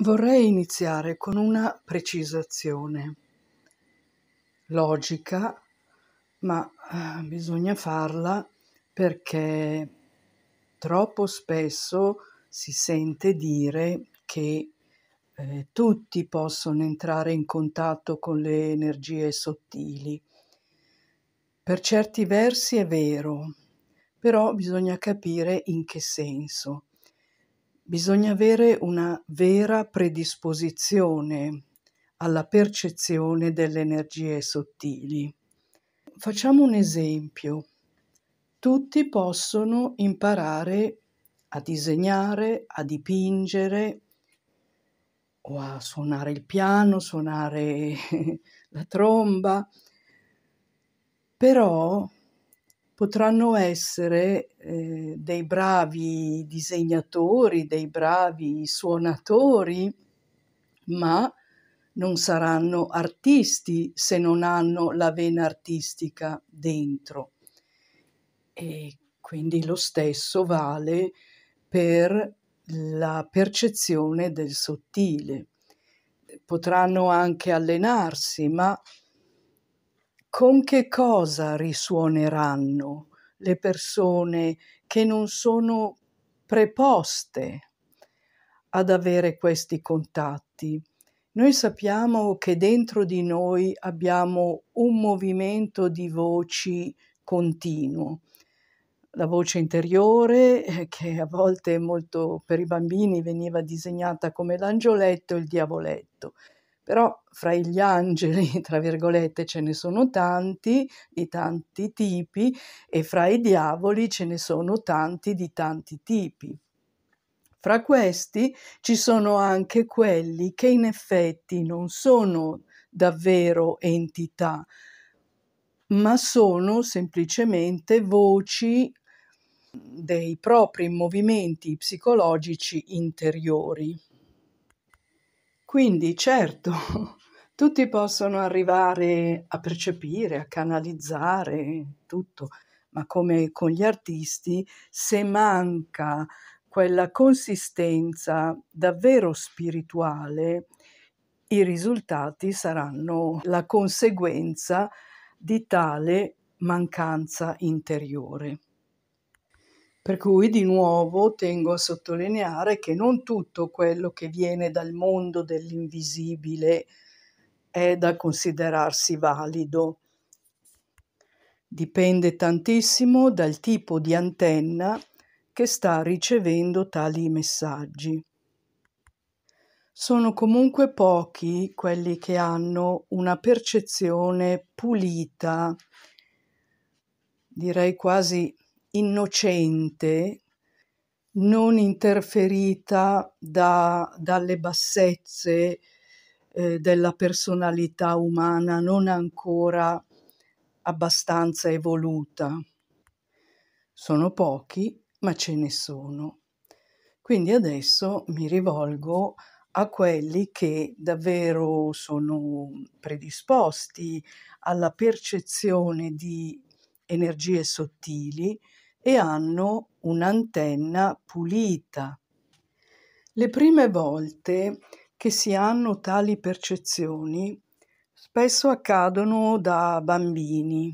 Vorrei iniziare con una precisazione logica, ma eh, bisogna farla perché troppo spesso si sente dire che eh, tutti possono entrare in contatto con le energie sottili. Per certi versi è vero, però bisogna capire in che senso Bisogna avere una vera predisposizione alla percezione delle energie sottili. Facciamo un esempio. Tutti possono imparare a disegnare, a dipingere o a suonare il piano, suonare la tromba, però potranno essere eh, dei bravi disegnatori, dei bravi suonatori, ma non saranno artisti se non hanno la vena artistica dentro. E quindi lo stesso vale per la percezione del sottile. Potranno anche allenarsi, ma con che cosa risuoneranno le persone che non sono preposte ad avere questi contatti? Noi sappiamo che dentro di noi abbiamo un movimento di voci continuo. La voce interiore, eh, che a volte molto per i bambini veniva disegnata come l'angioletto e il diavoletto. Però fra gli angeli, tra virgolette, ce ne sono tanti di tanti tipi e fra i diavoli ce ne sono tanti di tanti tipi. Fra questi ci sono anche quelli che in effetti non sono davvero entità, ma sono semplicemente voci dei propri movimenti psicologici interiori. Quindi, certo, tutti possono arrivare a percepire, a canalizzare tutto, ma come con gli artisti, se manca quella consistenza davvero spirituale, i risultati saranno la conseguenza di tale mancanza interiore. Per cui di nuovo tengo a sottolineare che non tutto quello che viene dal mondo dell'invisibile è da considerarsi valido. Dipende tantissimo dal tipo di antenna che sta ricevendo tali messaggi. Sono comunque pochi quelli che hanno una percezione pulita, direi quasi innocente, non interferita da, dalle bassezze eh, della personalità umana non ancora abbastanza evoluta. Sono pochi, ma ce ne sono. Quindi adesso mi rivolgo a quelli che davvero sono predisposti alla percezione di energie sottili, e hanno un'antenna pulita. Le prime volte che si hanno tali percezioni spesso accadono da bambini.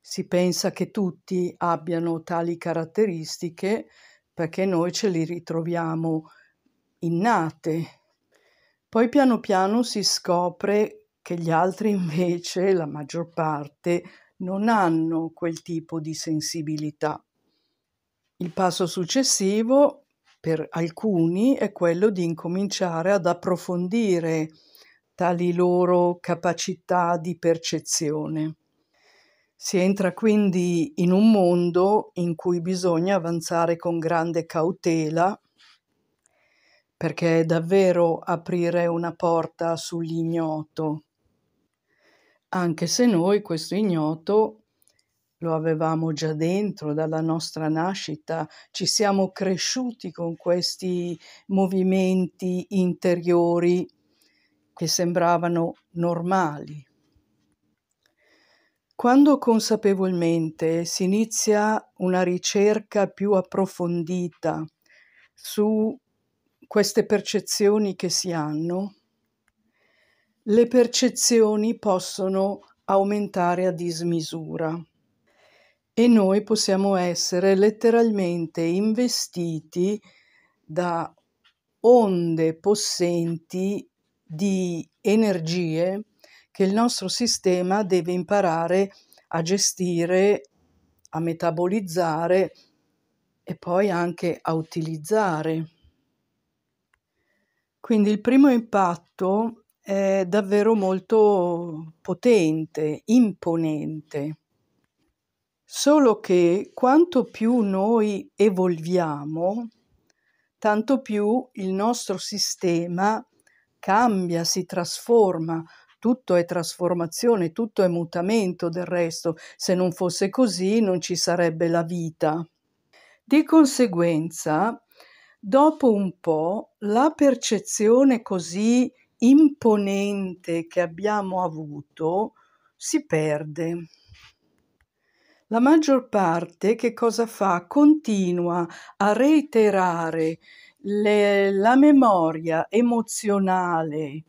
Si pensa che tutti abbiano tali caratteristiche perché noi ce li ritroviamo innate. Poi piano piano si scopre che gli altri invece, la maggior parte, non hanno quel tipo di sensibilità. Il passo successivo per alcuni è quello di incominciare ad approfondire tali loro capacità di percezione. Si entra quindi in un mondo in cui bisogna avanzare con grande cautela perché è davvero aprire una porta sull'ignoto anche se noi questo ignoto lo avevamo già dentro dalla nostra nascita, ci siamo cresciuti con questi movimenti interiori che sembravano normali. Quando consapevolmente si inizia una ricerca più approfondita su queste percezioni che si hanno, le percezioni possono aumentare a dismisura e noi possiamo essere letteralmente investiti da onde possenti di energie che il nostro sistema deve imparare a gestire, a metabolizzare e poi anche a utilizzare. Quindi il primo impatto eh, davvero molto potente, imponente. Solo che quanto più noi evolviamo, tanto più il nostro sistema cambia, si trasforma. Tutto è trasformazione, tutto è mutamento del resto. Se non fosse così non ci sarebbe la vita. Di conseguenza, dopo un po', la percezione così imponente che abbiamo avuto si perde. La maggior parte che cosa fa? Continua a reiterare le, la memoria emozionale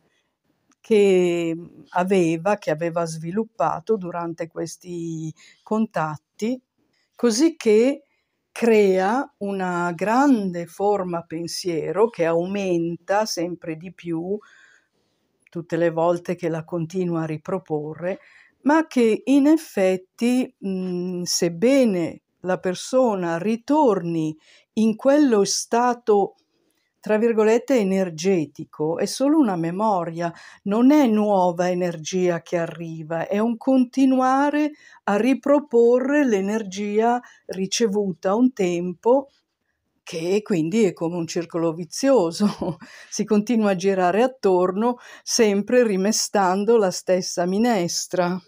che aveva, che aveva sviluppato durante questi contatti, così che crea una grande forma pensiero che aumenta sempre di più tutte le volte che la continua a riproporre, ma che in effetti, mh, mhmm, sebbene la persona ritorni in quello stato tra virgolette energetico, è solo una memoria, non è nuova energia che arriva, è un continuare a riproporre l'energia ricevuta un tempo che quindi è come un circolo vizioso, si continua a girare attorno sempre rimestando la stessa minestra.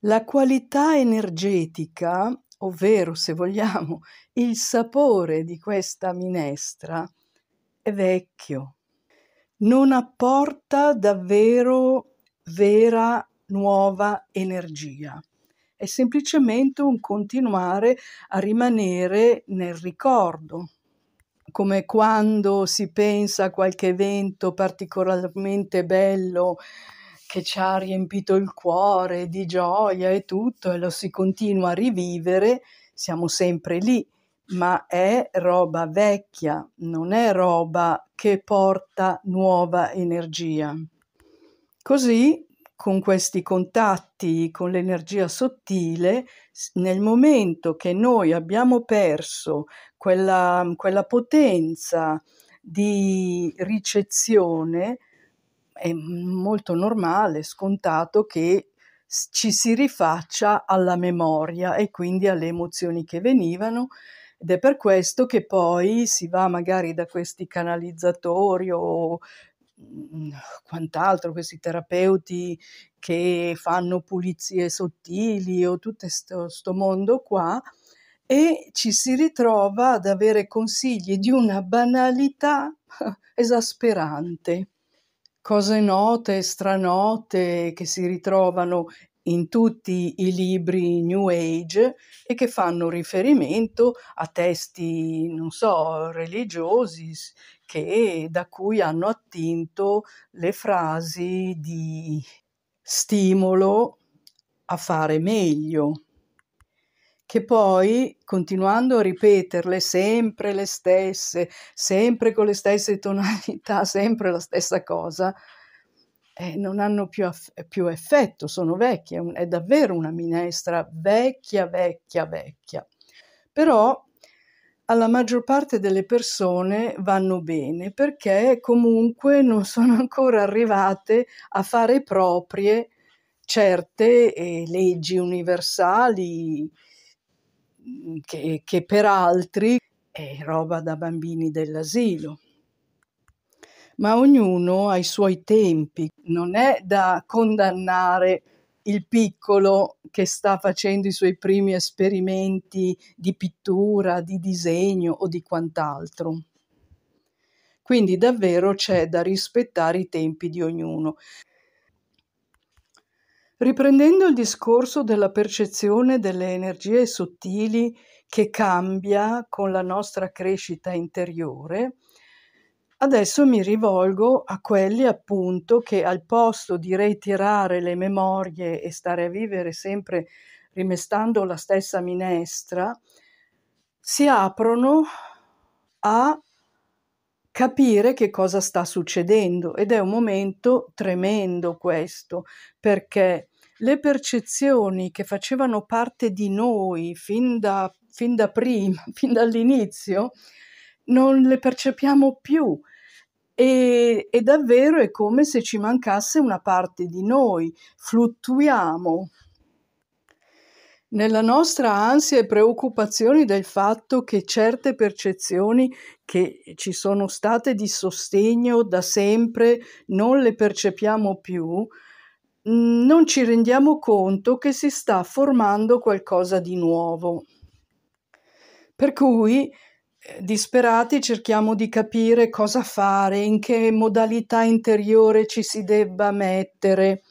La qualità energetica, ovvero se vogliamo il sapore di questa minestra, è vecchio, non apporta davvero vera nuova energia è semplicemente un continuare a rimanere nel ricordo come quando si pensa a qualche evento particolarmente bello che ci ha riempito il cuore di gioia e tutto e lo si continua a rivivere, siamo sempre lì, ma è roba vecchia, non è roba che porta nuova energia. Così con questi contatti, con l'energia sottile, nel momento che noi abbiamo perso quella, quella potenza di ricezione, è molto normale, scontato che ci si rifaccia alla memoria e quindi alle emozioni che venivano ed è per questo che poi si va magari da questi canalizzatori o Mhmm, quant'altro, questi terapeuti che fanno pulizie sottili o tutto questo mondo qua e ci si ritrova ad avere consigli di una banalità esasperante cose note, stranote che si ritrovano in tutti i libri New Age e che fanno riferimento a testi, non so, religiosi che, da cui hanno attinto le frasi di stimolo a fare meglio che poi, continuando a ripeterle sempre le stesse, sempre con le stesse tonalità, sempre la stessa cosa, eh, non hanno più, aff- eh, più effetto, sono vecchie, è, un- è davvero una minestra vecchia, vecchia, vecchia. Però alla maggior parte delle persone vanno bene perché comunque non sono ancora arrivate a fare proprie certe eh, leggi universali mm, che, che per altri è roba da bambini dell'asilo ma ognuno ha i suoi tempi, non è da condannare il piccolo che sta facendo i suoi primi esperimenti di pittura, di disegno o di quant'altro. Quindi davvero c'è da rispettare i tempi di ognuno. Riprendendo il discorso della percezione delle energie sottili che cambia con la nostra crescita interiore, Adesso mi rivolgo a quelli appunto che al posto di reiterare le memorie e stare a vivere sempre rimestando la stessa minestra, si aprono a capire che cosa sta succedendo ed è un momento tremendo questo perché le percezioni che facevano parte di noi fin da, fin da prima, fin dall'inizio, non le percepiamo più. E, e davvero è come se ci mancasse una parte di noi, fluttuiamo nella nostra ansia e preoccupazione del fatto che certe percezioni che ci sono state di sostegno da sempre non le percepiamo più, mm, non ci rendiamo conto che si sta formando qualcosa di nuovo. Per cui eh, disperati cerchiamo di capire cosa fare, in che modalità interiore ci si debba mettere.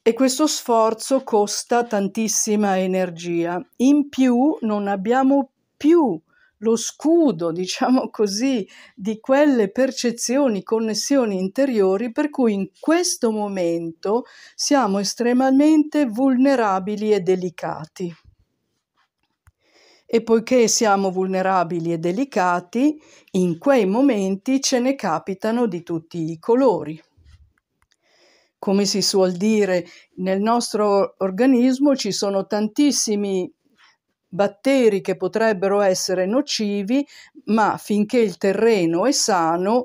E questo sforzo costa tantissima energia. In più non abbiamo più lo scudo, diciamo così, di quelle percezioni, connessioni interiori per cui in questo momento siamo estremamente vulnerabili e delicati e poiché siamo vulnerabili e delicati, in quei momenti ce ne capitano di tutti i colori. Come si suol dire, nel nostro organismo ci sono tantissimi batteri che potrebbero essere nocivi, ma finché il terreno è sano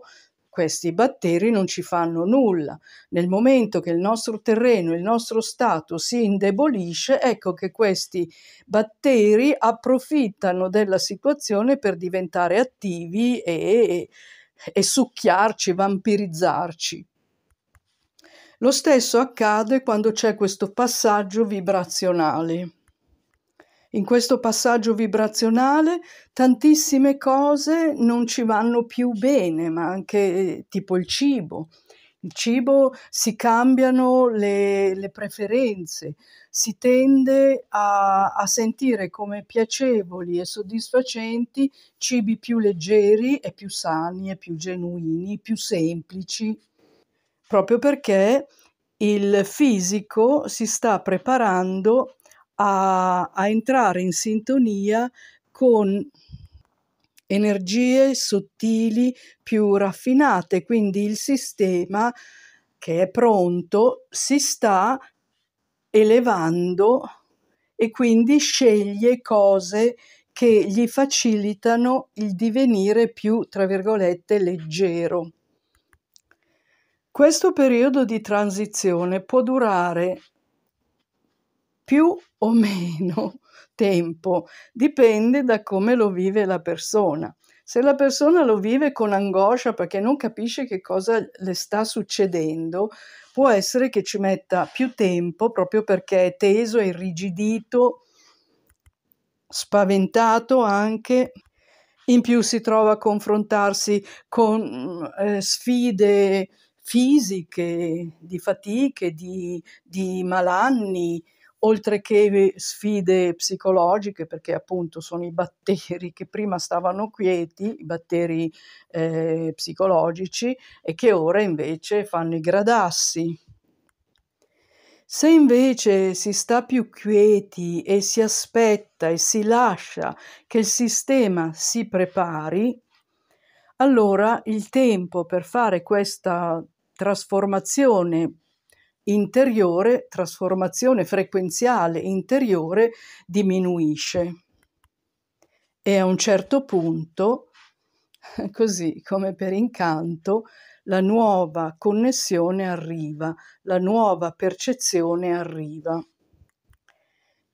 questi batteri non ci fanno nulla. Nel momento che il nostro terreno, il nostro stato si indebolisce, ecco che questi batteri approfittano della situazione per diventare attivi e, e succhiarci, vampirizzarci. Lo stesso accade quando c'è questo passaggio vibrazionale. In questo passaggio vibrazionale tantissime cose non ci vanno più bene, ma anche eh, tipo il cibo. Il cibo si cambiano le, le preferenze, si tende a, a, sentire come piacevoli e soddisfacenti cibi più leggeri e più sani e più genuini, più semplici, proprio perché il fisico si sta preparando a a, a entrare in sintonia con energie sottili più raffinate, quindi il sistema che è pronto si sta elevando e quindi sceglie cose che gli facilitano il divenire più, tra virgolette, leggero. Questo periodo di transizione può durare più o meno tempo, dipende da come lo vive la persona. Se la persona lo vive con angoscia perché non capisce che cosa le sta succedendo, può essere che ci metta più tempo proprio perché è teso, è irrigidito, spaventato anche. In più si trova a confrontarsi con eh, sfide fisiche, di fatiche, di, di malanni, oltre che sfide psicologiche, perché appunto sono i batteri che prima stavano quieti, i batteri eh, psicologici, e che ora invece fanno i gradassi. Se invece si sta più quieti e si aspetta e si lascia che il sistema si prepari, allora il tempo per fare questa trasformazione interiore, trasformazione frequenziale interiore, diminuisce. E a un certo punto, così come per incanto, la nuova connessione arriva, la nuova percezione arriva.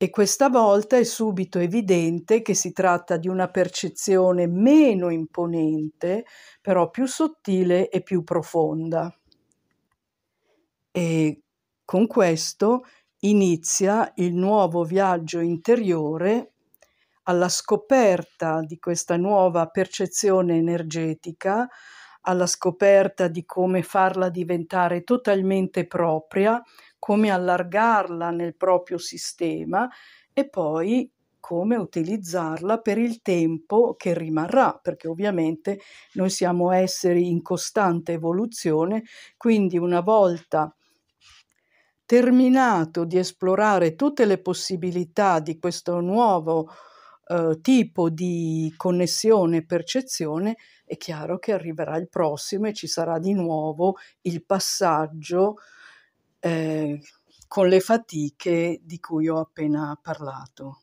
E questa volta è subito evidente che si tratta di una percezione meno imponente, però più sottile e più profonda e con questo inizia il nuovo viaggio interiore alla scoperta di questa nuova percezione energetica, alla scoperta di come farla diventare totalmente propria, come allargarla nel proprio sistema e poi come utilizzarla per il tempo che rimarrà, perché ovviamente noi siamo esseri in costante evoluzione, quindi una volta terminato di esplorare tutte le possibilità di questo nuovo eh, tipo di connessione e percezione, è chiaro che arriverà il prossimo e ci sarà di nuovo il passaggio eh, con le fatiche di cui ho appena parlato.